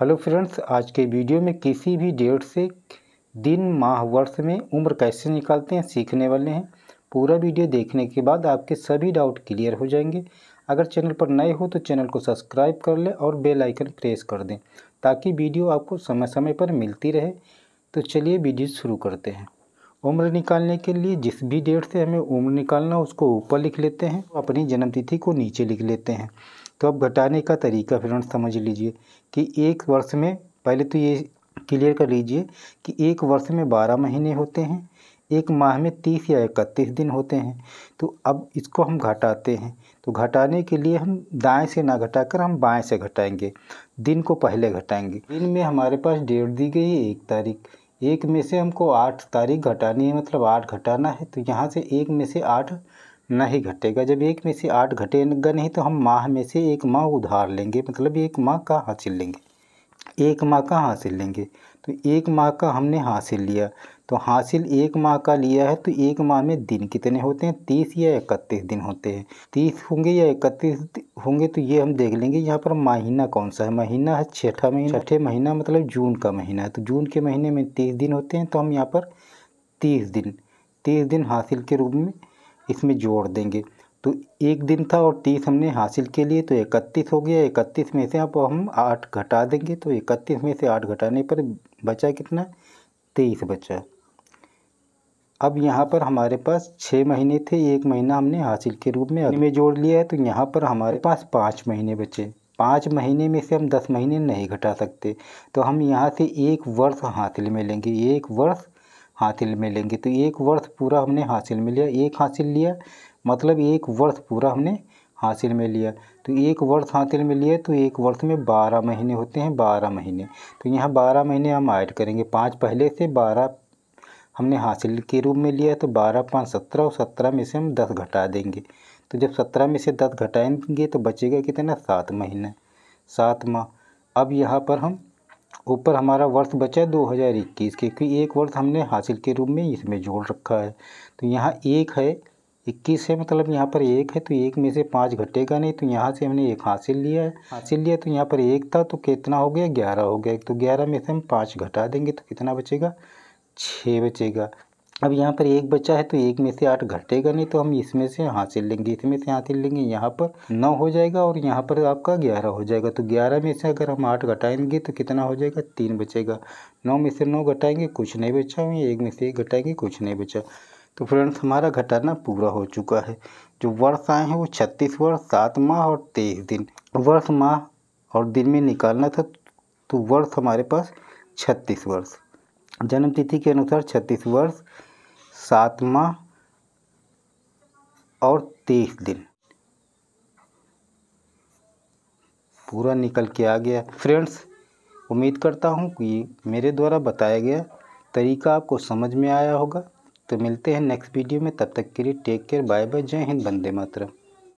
Hello friends आज के video में किसी भी डेट से दिन माह वर्ष में उम्र कैसे निकालते हैं सीखने वाले हैं पूरा वीडियो देखने के बाद आपके सभी डाउट क्लियर हो जाएंगे अगर चैनल पर नए हो तो चैनल को सब्सक्राइब कर लें और बेल आइकन प्रेस कर दें ताकि वीडियो आपको समय समय पर मिलती रहे तो चलिए वीडियो शुरू करते हैं उम्र निकालने के लिए जिस भी डेट से हमें उम्र निकालना उसको ऊपर लिख लेते हैं तो अपनी जन्मतिथि को नीचे लिख लेते हैं तो अब घटाने का तरीका फ्रेंड्स समझ लीजिए कि एक वर्ष में पहले तो ये क्लियर कर लीजिए कि एक वर्ष में बारह महीने होते हैं एक माह में तीस या इकतीस दिन होते हैं तो अब इसको हम घटाते हैं तो घटाने के लिए हम दाएं से ना घटाकर हम बाएं से घटाएंगे दिन को पहले घटाएंगे दिन में हमारे पास डेट दी गई है एक तारीख एक में से हमको आठ तारीख घटानी है मतलब आठ घटाना है तो यहाँ से एक में से आठ नहीं घटेगा जब एक में से आठ घटेगा नहीं तो हम माह में से एक माह उधार लेंगे मतलब एक माह का हासिल लेंगे एक माह का हासिल लेंगे तो एक माह का हमने हासिल लिया तो हासिल एक माह का लिया है तो एक माह में दिन कितने होते हैं तीस या इकतीस दिन होते हैं तीस होंगे या इकतीस होंगे तो ये हम देख लेंगे यहाँ पर महीना कौन सा है महीना है छठा महीना छठे महीना मतलब जून का महीना है तो जून के महीने में तीस दिन होते हैं तो हम यहाँ पर तीस दिन तीस दिन हासिल के रूप में इसमें जोड़ देंगे तो एक दिन था और तीस हमने हासिल के लिए तो इकतीस हो गया इकतीस में से अब हम आठ घटा देंगे तो इकतीस में से आठ घटाने पर बचा कितना तेईस बचा अब यहाँ पर हमारे पास छः महीने थे एक महीना हमने हासिल के रूप में में जोड़ लिया है तो यहाँ पर हमारे पास पाँच महीने बचे पाँच महीने में से हम दस महीने नहीं घटा सकते तो हम यहाँ से एक वर्ष हासिल में लेंगे एक वर्ष हासिल में लेंगे तो एक वर्ष पूरा हमने हासिल में लिया एक हासिल लिया मतलब एक वर्ष पूरा हमने हासिल में लिया तो एक वर्ष हासिल में लिया तो एक वर्ष में बारह महीने होते हैं बारह महीने तो यहाँ बारह महीने हम ऐड करेंगे पाँच पहले से बारह हमने हासिल के रूप में लिया तो बारह पाँच सत्रह और सत्रह में से हम दस घटा देंगे तो जब सत्रह में से दस घटाएंगे तो बचेगा कितना सात महीना सात माह अब यहाँ पर हम ऊपर हमारा वर्ष बचा है दो हज़ार इक्कीस क्योंकि एक वर्ष हमने हासिल के रूप में इसमें जोड़ रखा है तो यहाँ एक है इक्कीस है मतलब यहाँ पर एक है तो एक में से पाँच घटेगा नहीं तो यहाँ से हमने एक हासिल लिया है हाँ। हासिल लिया तो यहाँ पर एक था तो कितना हो गया ग्यारह हो गया तो ग्यारह में से हम पाँच घटा देंगे तो कितना बचेगा छः बचेगा अब यहाँ पर एक बचा है तो एक में से आठ घटेगा नहीं तो हम इसमें से हासिल लेंगे इसमें से हासिल लेंगे यहाँ पर नौ हो जाएगा और यहाँ पर आपका ग्यारह हो जाएगा तो ग्यारह में से अगर हम आठ घटाएंगे तो कितना हो जाएगा तीन बचेगा नौ में से नौ घटाएंगे कुछ नहीं बचा हुए एक में से एक घटाएंगे कुछ नहीं बचा तो फ्रेंड्स हमारा घटाना पूरा हो चुका है जो वर्ष आए हैं वो छत्तीस वर्ष सात माह और तेईस दिन वर्ष माह और दिन में निकालना था तो वर्ष हमारे पास छत्तीस वर्ष जन्म तिथि के अनुसार छत्तीस वर्ष सातवा और तेईस दिन पूरा निकल के आ गया फ्रेंड्स उम्मीद करता हूँ कि मेरे द्वारा बताया गया तरीका आपको समझ में आया होगा तो मिलते हैं नेक्स्ट वीडियो में तब तक के लिए टेक केयर बाय बाय जय हिंद बंदे मातरम